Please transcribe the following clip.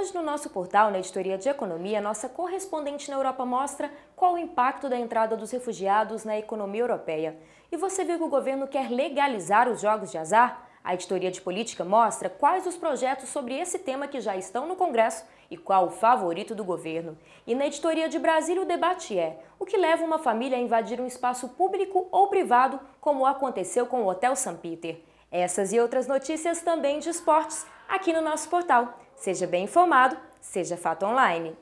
Hoje, no nosso portal, na editoria de economia, nossa correspondente na Europa mostra qual o impacto da entrada dos refugiados na economia europeia. E você viu que o governo quer legalizar os jogos de azar? A editoria de política mostra quais os projetos sobre esse tema que já estão no Congresso e qual o favorito do governo. E na editoria de Brasília, o debate é: o que leva uma família a invadir um espaço público ou privado, como aconteceu com o Hotel St. Peter? Essas e outras notícias também de esportes aqui no nosso portal. Seja bem informado, seja fato online.